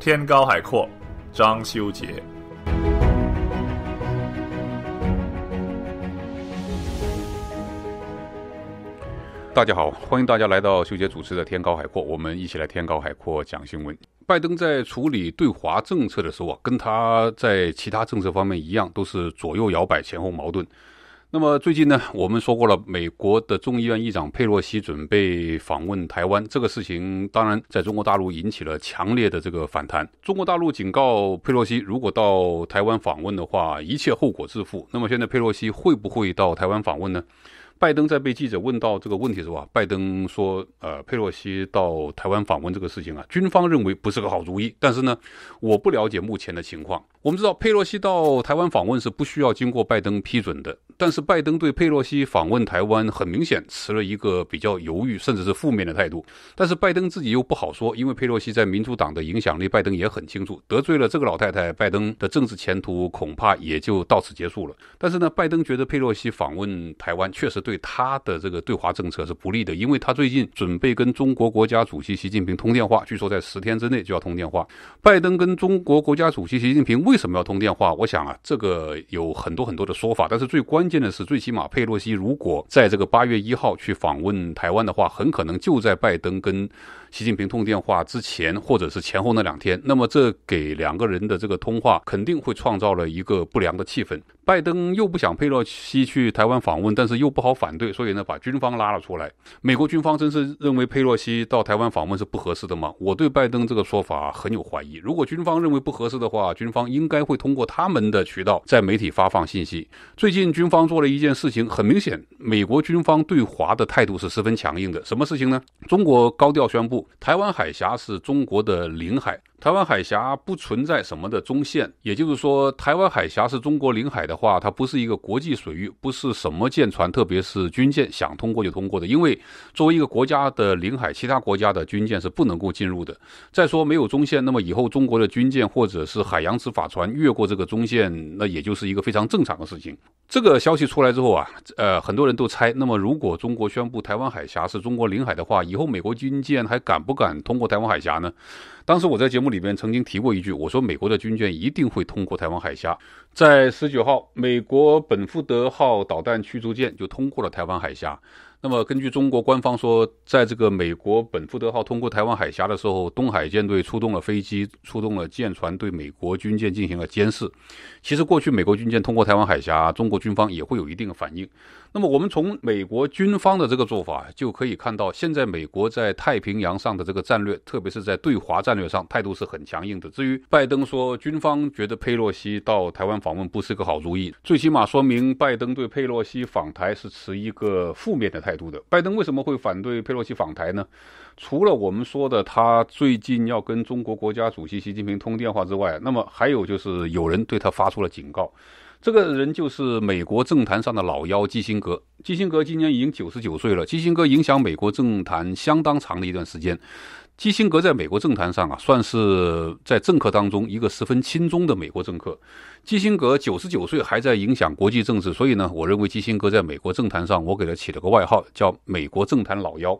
天高海阔，张修杰。大家好，欢迎大家来到修杰主持的《天高海阔》，我们一起来《天高海阔》讲新闻。拜登在处理对华政策的时候啊，跟他在其他政策方面一样，都是左右摇摆，前后矛盾。那么最近呢，我们说过了，美国的众议院议长佩洛西准备访问台湾这个事情，当然在中国大陆引起了强烈的这个反弹。中国大陆警告佩洛西，如果到台湾访问的话，一切后果自负。那么现在佩洛西会不会到台湾访问呢？拜登在被记者问到这个问题的时候啊，拜登说：“呃，佩洛西到台湾访问这个事情啊，军方认为不是个好主意。但是呢，我不了解目前的情况。我们知道，佩洛西到台湾访问是不需要经过拜登批准的。但是拜登对佩洛西访问台湾，很明显持了一个比较犹豫，甚至是负面的态度。但是拜登自己又不好说，因为佩洛西在民主党的影响力，拜登也很清楚，得罪了这个老太太，拜登的政治前途恐怕也就到此结束了。但是呢，拜登觉得佩洛西访问台湾确实。对他的这个对华政策是不利的，因为他最近准备跟中国国家主席习近平通电话，据说在十天之内就要通电话。拜登跟中国国家主席习近平为什么要通电话？我想啊，这个有很多很多的说法，但是最关键的是，最起码佩洛西如果在这个八月一号去访问台湾的话，很可能就在拜登跟。习近平通电话之前，或者是前后那两天，那么这给两个人的这个通话肯定会创造了一个不良的气氛。拜登又不想佩洛西去台湾访问，但是又不好反对，所以呢，把军方拉了出来。美国军方真是认为佩洛西到台湾访问是不合适的吗？我对拜登这个说法很有怀疑。如果军方认为不合适的话，军方应该会通过他们的渠道在媒体发放信息。最近军方做了一件事情，很明显，美国军方对华的态度是十分强硬的。什么事情呢？中国高调宣布。台湾海峡是中国的领海。台湾海峡不存在什么的中线，也就是说，台湾海峡是中国领海的话，它不是一个国际水域，不是什么舰船，特别是军舰想通过就通过的。因为作为一个国家的领海，其他国家的军舰是不能够进入的。再说没有中线，那么以后中国的军舰或者是海洋执法船越过这个中线，那也就是一个非常正常的事情。这个消息出来之后啊，呃，很多人都猜，那么如果中国宣布台湾海峡是中国领海的话，以后美国军舰还敢不敢通过台湾海峡呢？当时我在节目里面曾经提过一句，我说美国的军舰一定会通过台湾海峡。在十九号，美国本福德号导弹驱逐舰就通过了台湾海峡。那么，根据中国官方说，在这个美国本福德号通过台湾海峡的时候，东海舰队出动了飞机、出动了舰船，对美国军舰进行了监视。其实，过去美国军舰通过台湾海峡，中国军方也会有一定的反应。那么，我们从美国军方的这个做法就可以看到，现在美国在太平洋上的这个战略，特别是在对华战略上，态度是很强硬的。至于拜登说，军方觉得佩洛西到台湾访问不是一个好主意，最起码说明拜登对佩洛西访台是持一个负面的态。态度的拜登为什么会反对佩洛西访台呢？除了我们说的他最近要跟中国国家主席习近平通电话之外，那么还有就是有人对他发出了警告，这个人就是美国政坛上的老妖基辛格。基辛格今年已经九十九岁了，基辛格影响美国政坛相当长的一段时间。基辛格在美国政坛上啊，算是在政客当中一个十分亲中的美国政客。基辛格九十九岁还在影响国际政治，所以呢，我认为基辛格在美国政坛上，我给他起了个外号，叫“美国政坛老妖”。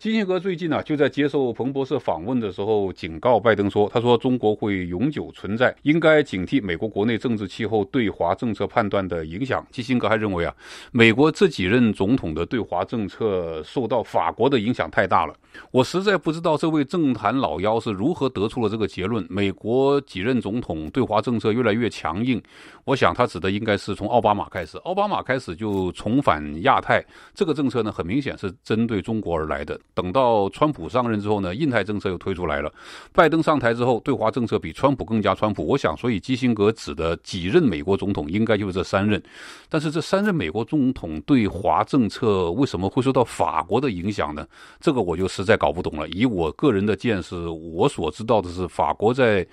基辛格最近呢，就在接受彭博社访问的时候，警告拜登说：“他说中国会永久存在，应该警惕美国国内政治气候对华政策判断的影响。”基辛格还认为啊，美国这几任总统的对华政策受到法国的影响太大了。我实在不知道这位政坛老妖是如何得出了这个结论。美国几任总统对华政策越来越强硬，我想他指的应该是从奥巴马开始，奥巴马开始就重返亚太这个政策呢，很明显是针对中国而来的。等到川普上任之后呢，印太政策又推出来了。拜登上台之后，对华政策比川普更加川普。我想，所以基辛格指的几任美国总统应该就是这三任。但是这三任美国总统对华政策为什么会受到法国的影响呢？这个我就实在搞不懂了。以我个人的见识，我所知道的是，法国在。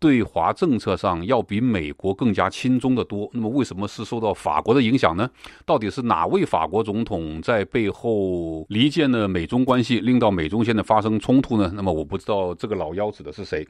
对华政策上要比美国更加亲中的多，那么为什么是受到法国的影响呢？到底是哪位法国总统在背后离间了美中关系，令到美中现在发生冲突呢？那么我不知道这个老妖指的是谁。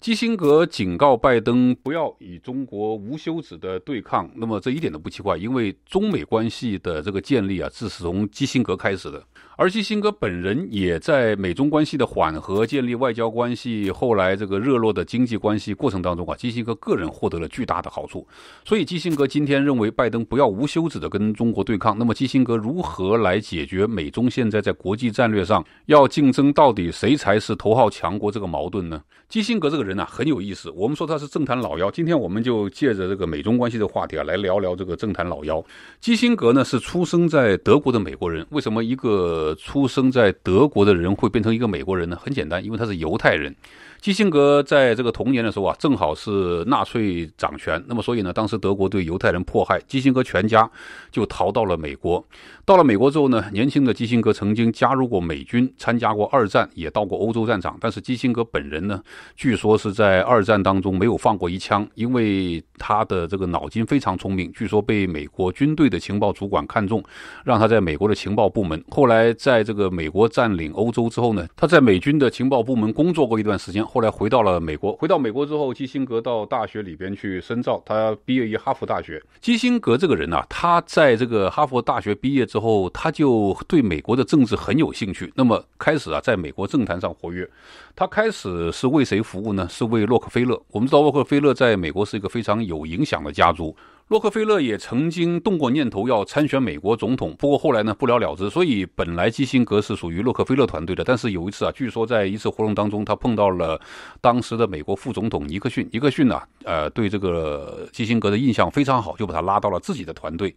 基辛格警告拜登不要与中国无休止的对抗，那么这一点都不奇怪，因为中美关系的这个建立啊，是从基辛格开始的。而基辛格本人也在美中关系的缓和、建立外交关系，后来这个热络的经济关系过程当中啊，基辛格个人获得了巨大的好处。所以基辛格今天认为拜登不要无休止的跟中国对抗。那么基辛格如何来解决美中现在在国际战略上要竞争到底谁才是头号强国这个矛盾呢？基辛格这个人呢很有意思。我们说他是政坛老妖。今天我们就借着这个美中关系的话题啊，来聊聊这个政坛老妖基辛格呢是出生在德国的美国人。为什么一个？出生在德国的人会变成一个美国人呢？很简单，因为他是犹太人。基辛格在这个童年的时候啊，正好是纳粹掌权，那么所以呢，当时德国对犹太人迫害，基辛格全家就逃到了美国。到了美国之后呢，年轻的基辛格曾经加入过美军，参加过二战，也到过欧洲战场。但是基辛格本人呢，据说是在二战当中没有放过一枪，因为他的这个脑筋非常聪明，据说被美国军队的情报主管看中，让他在美国的情报部门。后来在这个美国占领欧洲之后呢，他在美军的情报部门工作过一段时间。后来回到了美国，回到美国之后，基辛格到大学里边去深造。他毕业于哈佛大学。基辛格这个人呢，他在这个哈佛大学毕业之后，他就对美国的政治很有兴趣。那么开始啊，在美国政坛上活跃。他开始是为谁服务呢？是为洛克菲勒。我们知道洛克菲勒在美国是一个非常有影响的家族。洛克菲勒也曾经动过念头要参选美国总统，不过后来呢不了了之。所以本来基辛格是属于洛克菲勒团队的，但是有一次啊，据说在一次活动当中，他碰到了当时的美国副总统尼克逊。尼克逊呢，呃，对这个基辛格的印象非常好，就把他拉到了自己的团队。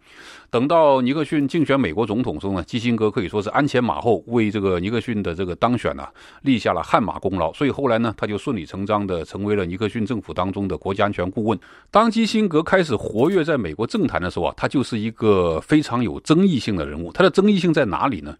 等到尼克逊竞选美国总统时呢，基辛格可以说是鞍前马后，为这个尼克逊的这个当选呢立下了汗马功劳。所以后来呢，他就顺理成章的成为了尼克逊政府当中的国家安全顾问。当基辛格开始活跃。在美国政坛的时候啊，他就是一个非常有争议性的人物。他的争议性在哪里呢？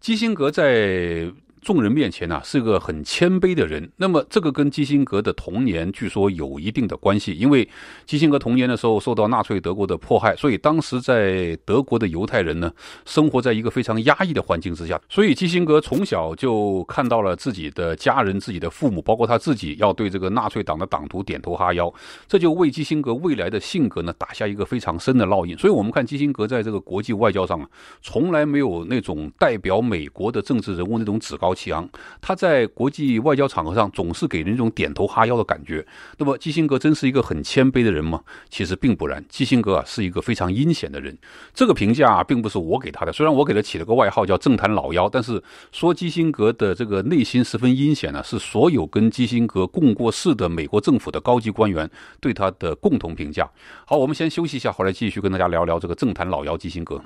基辛格在。众人面前呢，是个很谦卑的人。那么，这个跟基辛格的童年据说有一定的关系，因为基辛格童年的时候受到纳粹德国的迫害，所以当时在德国的犹太人呢，生活在一个非常压抑的环境之下。所以，基辛格从小就看到了自己的家人、自己的父母，包括他自己要对这个纳粹党的党徒点头哈腰，这就为基辛格未来的性格呢打下一个非常深的烙印。所以，我们看基辛格在这个国际外交上啊，从来没有那种代表美国的政治人物那种趾高。高气昂，他在国际外交场合上总是给人一种点头哈腰的感觉。那么基辛格真是一个很谦卑的人吗？其实并不然，基辛格啊是一个非常阴险的人。这个评价并不是我给他的，虽然我给他起了个外号叫“政坛老妖”，但是说基辛格的这个内心十分阴险呢，是所有跟基辛格共过事的美国政府的高级官员对他的共同评价。好，我们先休息一下，回来继续跟大家聊聊这个“政坛老妖”基辛格。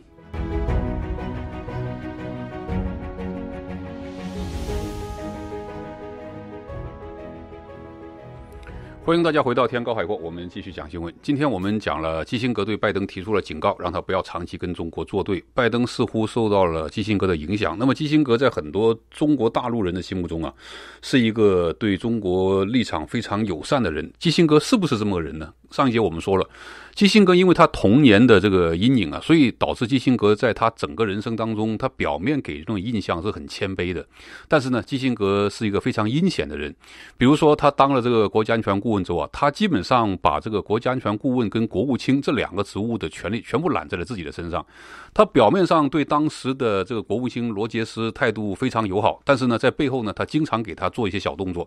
欢迎大家回到天高海阔，我们继续讲新闻。今天我们讲了基辛格对拜登提出了警告，让他不要长期跟中国作对。拜登似乎受到了基辛格的影响。那么基辛格在很多中国大陆人的心目中啊，是一个对中国立场非常友善的人。基辛格是不是这么个人呢？上一节我们说了。基辛格因为他童年的这个阴影啊，所以导致基辛格在他整个人生当中，他表面给这种印象是很谦卑的。但是呢，基辛格是一个非常阴险的人。比如说，他当了这个国家安全顾问之后啊，他基本上把这个国家安全顾问跟国务卿这两个职务的权利全部揽在了自己的身上。他表面上对当时的这个国务卿罗杰斯态度非常友好，但是呢，在背后呢，他经常给他做一些小动作，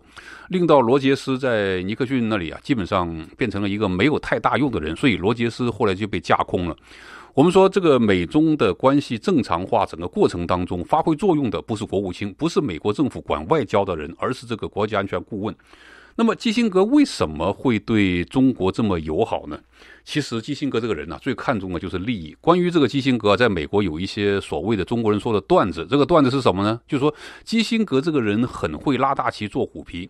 令到罗杰斯在尼克逊那里啊，基本上变成了一个没有太大用的人。所以。罗杰斯后来就被架空了。我们说这个美中的关系正常化整个过程当中发挥作用的不是国务卿，不是美国政府管外交的人，而是这个国家安全顾问。那么基辛格为什么会对中国这么友好呢？其实基辛格这个人呢，最看重的就是利益。关于这个基辛格，在美国有一些所谓的中国人说的段子，这个段子是什么呢？就是说基辛格这个人很会拉大旗做虎皮。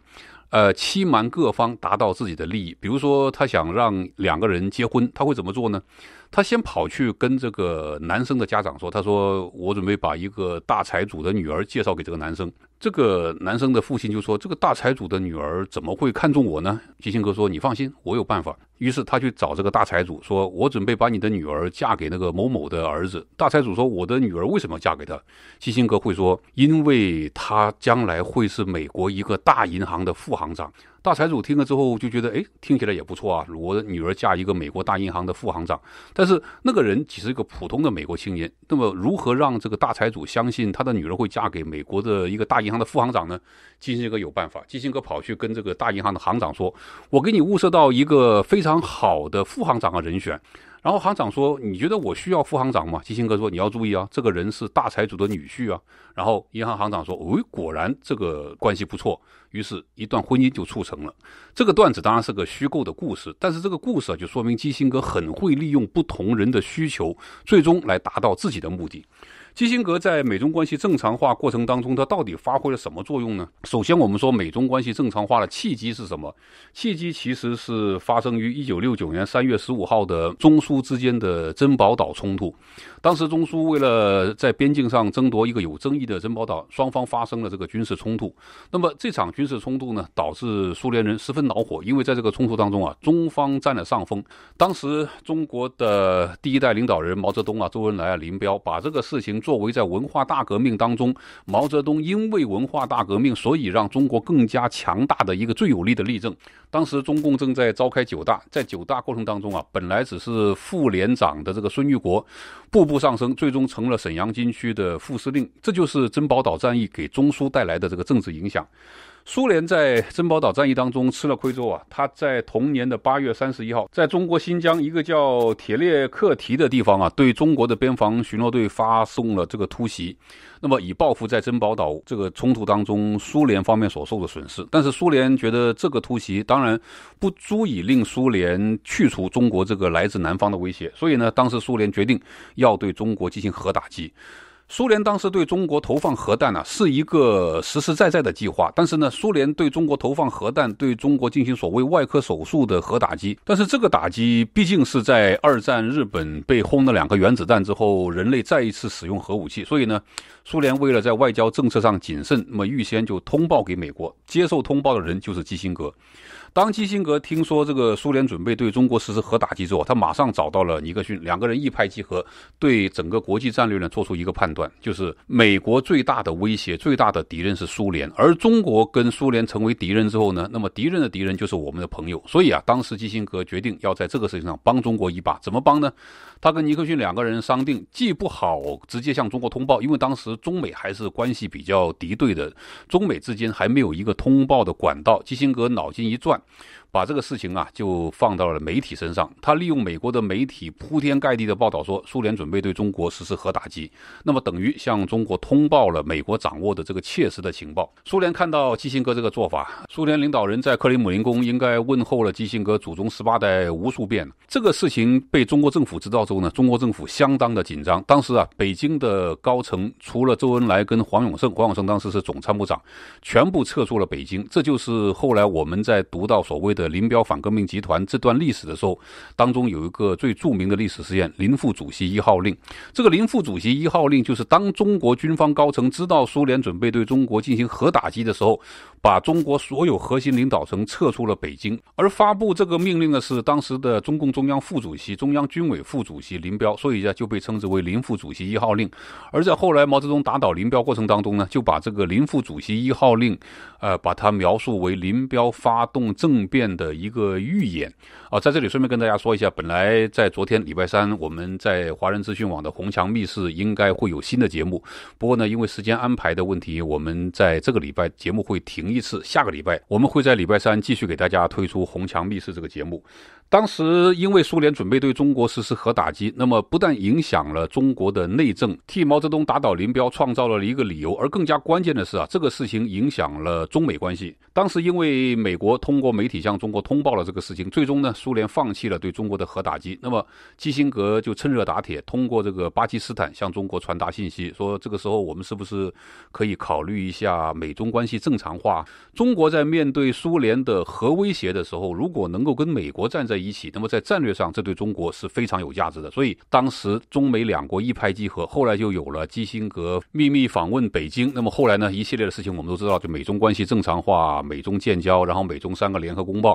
呃，欺瞒各方达到自己的利益。比如说，他想让两个人结婚，他会怎么做呢？他先跑去跟这个男生的家长说，他说：“我准备把一个大财主的女儿介绍给这个男生。”这个男生的父亲就说：“这个大财主的女儿怎么会看中我呢？”吉星哥说：“你放心，我有办法。”于是他去找这个大财主，说：“我准备把你的女儿嫁给那个某某的儿子。”大财主说：“我的女儿为什么要嫁给他？”吉星哥会说：“因为他将来会是美国一个大银行的副行长。”大财主听了之后就觉得，哎，听起来也不错啊，我女儿嫁一个美国大银行的副行长。但是那个人只是一个普通的美国青年，那么如何让这个大财主相信他的女儿会嫁给美国的一个大银行的副行长呢？基辛格有办法，基辛格跑去跟这个大银行的行长说，我给你物色到一个非常好的副行长的人选。然后行长说：“你觉得我需要副行长吗？”基辛格说：“你要注意啊，这个人是大财主的女婿啊。”然后银行行长说：“哦，果然这个关系不错。”于是，一段婚姻就促成了。这个段子当然是个虚构的故事，但是这个故事啊，就说明基辛格很会利用不同人的需求，最终来达到自己的目的。基辛格在美中关系正常化过程当中，他到底发挥了什么作用呢？首先，我们说美中关系正常化的契机是什么？契机其实是发生于一九六九年三月十五号的中苏之间的珍宝岛冲突。当时中苏为了在边境上争夺一个有争议的珍宝岛，双方发生了这个军事冲突。那么这场军事冲突呢，导致苏联人十分恼火，因为在这个冲突当中啊，中方占了上风。当时中国的第一代领导人毛泽东啊、周恩来啊、林彪把这个事情。作为在文化大革命当中，毛泽东因为文化大革命，所以让中国更加强大的一个最有力的例证。当时中共正在召开九大，在九大过程当中啊，本来只是副连长的这个孙玉国，步步上升，最终成了沈阳军区的副司令。这就是珍宝岛战役给中苏带来的这个政治影响。苏联在珍宝岛战役当中吃了亏之后啊，他在同年的八月三十一号，在中国新疆一个叫铁列克提的地方啊，对中国的边防巡逻队发送了这个突袭，那么以报复在珍宝岛这个冲突当中苏联方面所受的损失。但是苏联觉得这个突袭当然不足以令苏联去除中国这个来自南方的威胁，所以呢，当时苏联决定要对中国进行核打击。苏联当时对中国投放核弹呢，是一个实实在在的计划。但是呢，苏联对中国投放核弹，对中国进行所谓“外科手术”的核打击。但是这个打击毕竟是在二战日本被轰了两个原子弹之后，人类再一次使用核武器。所以呢，苏联为了在外交政策上谨慎，那么预先就通报给美国。接受通报的人就是基辛格。当基辛格听说这个苏联准备对中国实施核打击之后，他马上找到了尼克逊，两个人一拍即合，对整个国际战略呢做出一个判。断。就是美国最大的威胁、最大的敌人是苏联，而中国跟苏联成为敌人之后呢，那么敌人的敌人就是我们的朋友。所以啊，当时基辛格决定要在这个事情上帮中国一把，怎么帮呢？他跟尼克逊两个人商定，既不好直接向中国通报，因为当时中美还是关系比较敌对的，中美之间还没有一个通报的管道。基辛格脑筋一转。把这个事情啊，就放到了媒体身上。他利用美国的媒体铺天盖地的报道，说苏联准备对中国实施核打击，那么等于向中国通报了美国掌握的这个切实的情报。苏联看到基辛格这个做法，苏联领导人在克里姆林宫应该问候了基辛格祖宗十八代无数遍。这个事情被中国政府知道之后呢，中国政府相当的紧张。当时啊，北京的高层除了周恩来跟黄永胜，黄永胜当时是总参谋长，全部撤出了北京。这就是后来我们在读到所谓的。林彪反革命集团这段历史的时候，当中有一个最著名的历史事件——林副主席一号令。这个林副主席一号令，就是当中国军方高层知道苏联准备对中国进行核打击的时候，把中国所有核心领导层撤出了北京，而发布这个命令的是当时的中共中央副主席、中央军委副主席林彪，所以呢就被称之为林副主席一号令。而在后来毛泽东打倒林彪过程当中呢，就把这个林副主席一号令，呃，把它描述为林彪发动政变。的一个预演啊，在这里顺便跟大家说一下，本来在昨天礼拜三，我们在华人资讯网的《红墙密室》应该会有新的节目。不过呢，因为时间安排的问题，我们在这个礼拜节目会停一次。下个礼拜，我们会在礼拜三继续给大家推出《红墙密室》这个节目。当时因为苏联准备对中国实施核打击，那么不但影响了中国的内政，替毛泽东打倒林彪创造了了一个理由，而更加关键的是啊，这个事情影响了中美关系。当时因为美国通过媒体向中国通报了这个事情，最终呢，苏联放弃了对中国的核打击。那么基辛格就趁热打铁，通过这个巴基斯坦向中国传达信息，说这个时候我们是不是可以考虑一下美中关系正常化？中国在面对苏联的核威胁的时候，如果能够跟美国站在一起，那么在战略上这对中国是非常有价值的。所以当时中美两国一拍即合，后来就有了基辛格秘密访问北京。那么后来呢，一系列的事情我们都知道，就美中关系正常化、美中建交，然后美中三个联合公报。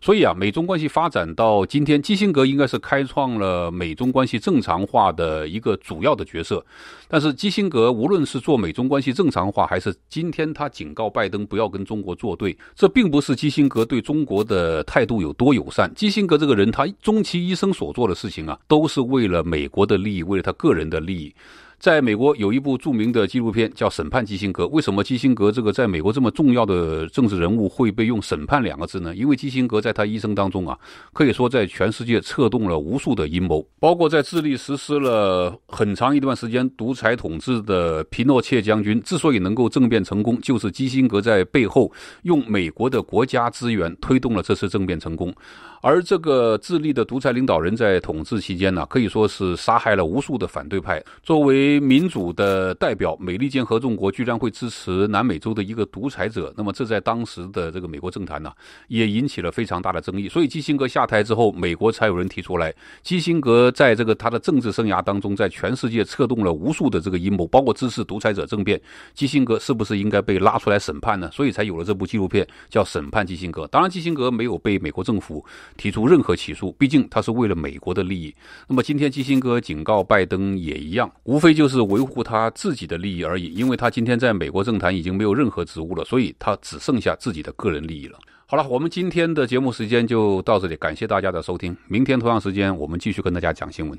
所以啊，美中关系发展到今天，基辛格应该是开创了美中关系正常化的一个主要的角色。但是，基辛格无论是做美中关系正常化，还是今天他警告拜登不要跟中国作对，这并不是基辛格对中国的态度有多友善。基辛格这个人，他终其一生所做的事情啊，都是为了美国的利益，为了他个人的利益。在美国有一部著名的纪录片叫《审判基辛格》。为什么基辛格这个在美国这么重要的政治人物会被用“审判”两个字呢？因为基辛格在他一生当中啊，可以说在全世界策动了无数的阴谋，包括在智利实施了很长一段时间独裁统治的皮诺切将军，之所以能够政变成功，就是基辛格在背后用美国的国家资源推动了这次政变成功。而这个智利的独裁领导人，在统治期间呢，可以说是杀害了无数的反对派。作为为民主的代表，美利坚合众国居然会支持南美洲的一个独裁者，那么这在当时的这个美国政坛呢，也引起了非常大的争议。所以基辛格下台之后，美国才有人提出来，基辛格在这个他的政治生涯当中，在全世界策动了无数的这个阴谋，包括支持独裁者政变。基辛格是不是应该被拉出来审判呢？所以才有了这部纪录片叫《审判基辛格》。当然，基辛格没有被美国政府提出任何起诉，毕竟他是为了美国的利益。那么今天基辛格警告拜登也一样，无非。就是维护他自己的利益而已，因为他今天在美国政坛已经没有任何职务了，所以他只剩下自己的个人利益了。好了，我们今天的节目时间就到这里，感谢大家的收听，明天同样时间我们继续跟大家讲新闻。